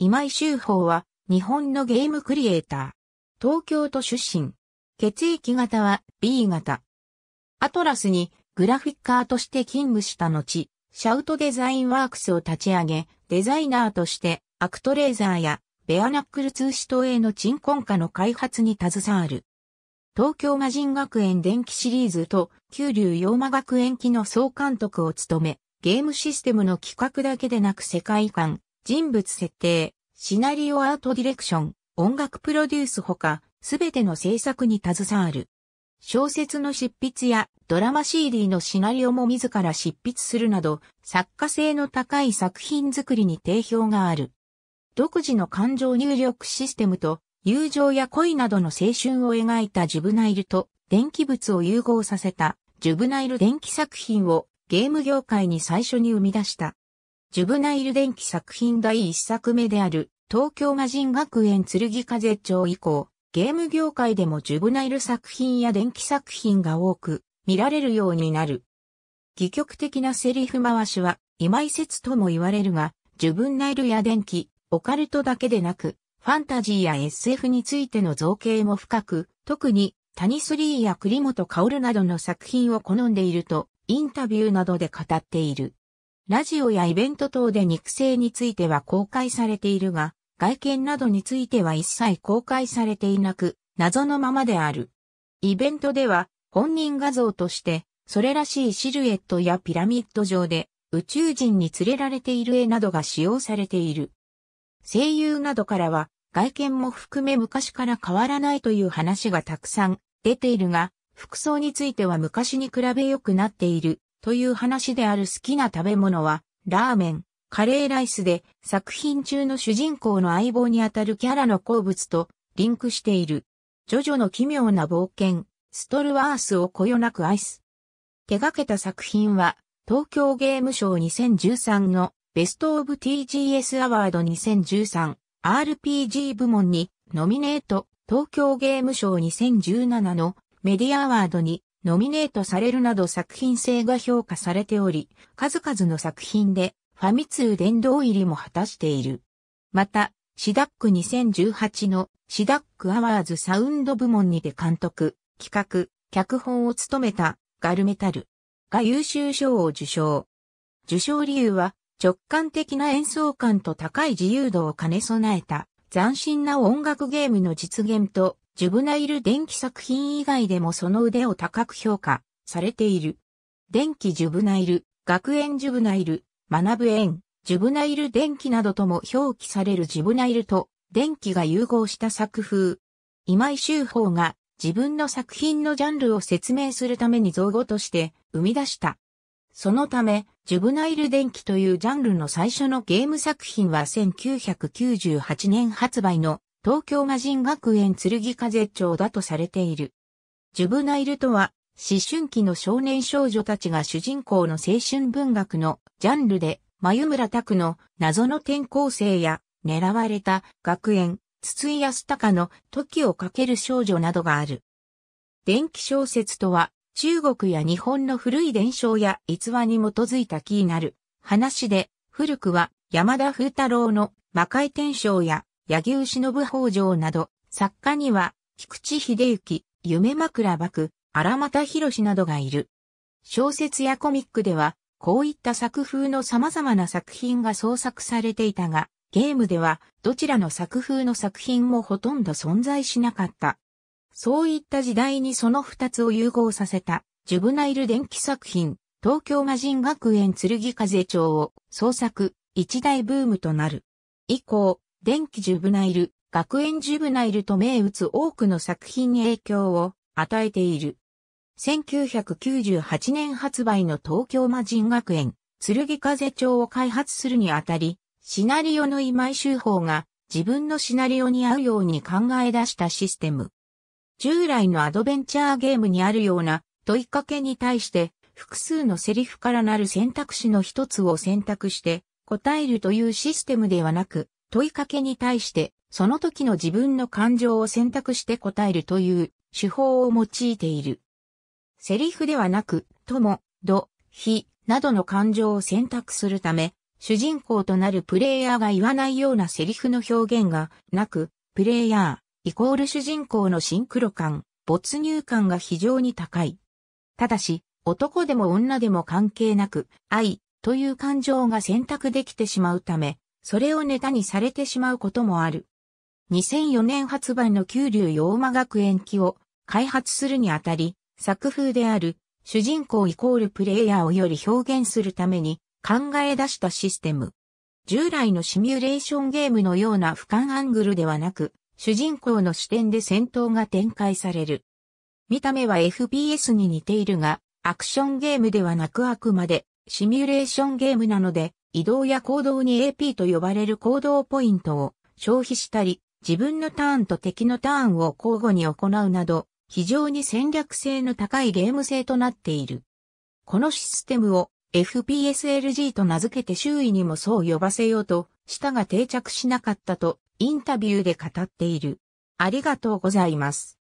今井修法は日本のゲームクリエイター。東京都出身。血液型は B 型。アトラスにグラフィッカーとして勤務した後、シャウトデザインワークスを立ち上げ、デザイナーとしてアクトレーザーやベアナックル通信等への鎮魂化の開発に携わる。東京魔人学園電気シリーズと九流洋魔学園機の総監督を務め、ゲームシステムの企画だけでなく世界観、人物設定、シナリオアートディレクション、音楽プロデュースほか、すべての制作に携わる。小説の執筆やドラマ CD のシナリオも自ら執筆するなど、作家性の高い作品作りに定評がある。独自の感情入力システムと、友情や恋などの青春を描いたジュブナイルと電気物を融合させたジュブナイル電気作品をゲーム業界に最初に生み出した。ジュブナイル電気作品第一作目である、東京魔人学園剣風町以降、ゲーム業界でもジュブナイル作品や電気作品が多く見られるようになる。戯曲的なセリフ回しは、今井説とも言われるが、ジュブナイルや電気、オカルトだけでなく、ファンタジーや SF についての造形も深く、特に、谷スリーや栗本薫などの作品を好んでいると、インタビューなどで語っている。ラジオやイベント等で肉声については公開されているが、外見などについては一切公開されていなく、謎のままである。イベントでは、本人画像として、それらしいシルエットやピラミッド上で、宇宙人に連れられている絵などが使用されている。声優などからは、外見も含め昔から変わらないという話がたくさん出ているが、服装については昔に比べ良くなっているという話である好きな食べ物は、ラーメン、カレーライスで作品中の主人公の相棒にあたるキャラの好物とリンクしている。ジョジョの奇妙な冒険、ストルワースをこよなく愛す。手掛けた作品は、東京ゲームショー2013のベストオブ TGS アワード 2013RPG 部門にノミネート東京ゲームショー2017のメディアアワードにノミネートされるなど作品性が評価されており、数々の作品でファミ通殿堂入りも果たしている。また、シダック2018のシダックアワーズサウンド部門にて監督、企画、脚本を務めたガルメタルが優秀賞を受賞。受賞理由は直感的な演奏感と高い自由度を兼ね備えた斬新な音楽ゲームの実現とジュブナイル電気作品以外でもその腕を高く評価されている。電気ジュブナイル、学園ジュブナイル、学ぶ園、ジュブナイル電気などとも表記されるジュブナイルと電気が融合した作風。今井修法が自分の作品のジャンルを説明するために造語として生み出した。そのため、ジュブナイル電気というジャンルの最初のゲーム作品は1998年発売の東京魔人学園剣風町だとされている。ジュブナイルとは、思春期の少年少女たちが主人公の青春文学のジャンルで、眉村拓の謎の転校生や、狙われた学園、筒井康隆の時をかける少女などがある。電気小説とは、中国や日本の古い伝承や逸話に基づいた気になる話で、古くは山田風太郎の魔界天章や柳生忍北条など、作家には、菊池秀幸、夢枕幕、荒又博などがいる。小説やコミックでは、こういった作風の様々な作品が創作されていたが、ゲームではどちらの作風の作品もほとんど存在しなかった。そういった時代にその二つを融合させた、ジュブナイル電気作品、東京魔人学園剣風町を創作、一大ブームとなる。以降、電気ジュブナイル、学園ジュブナイルと銘打つ多くの作品に影響を与えている。1998年発売の東京魔人学園、剣風町を開発するにあたり、シナリオの今井修法が自分のシナリオに合うように考え出したシステム。従来のアドベンチャーゲームにあるような問いかけに対して複数のセリフからなる選択肢の一つを選択して答えるというシステムではなく、問いかけに対して、その時の自分の感情を選択して答えるという手法を用いている。セリフではなく、友、ど、ひ、などの感情を選択するため、主人公となるプレイヤーが言わないようなセリフの表現がなく、プレイヤー、イコール主人公のシンクロ感、没入感が非常に高い。ただし、男でも女でも関係なく、愛という感情が選択できてしまうため、それをネタにされてしまうこともある。2004年発売の九竜洋魔学園記を開発するにあたり、作風である主人公イコールプレイヤーをより表現するために考え出したシステム。従来のシミュレーションゲームのような俯瞰アングルではなく、主人公の視点で戦闘が展開される。見た目は FPS に似ているが、アクションゲームではなくあくまでシミュレーションゲームなので、移動や行動に AP と呼ばれる行動ポイントを消費したり、自分のターンと敵のターンを交互に行うなど、非常に戦略性の高いゲーム性となっている。このシステムを FPSLG と名付けて周囲にもそう呼ばせようと、舌が定着しなかったとインタビューで語っている。ありがとうございます。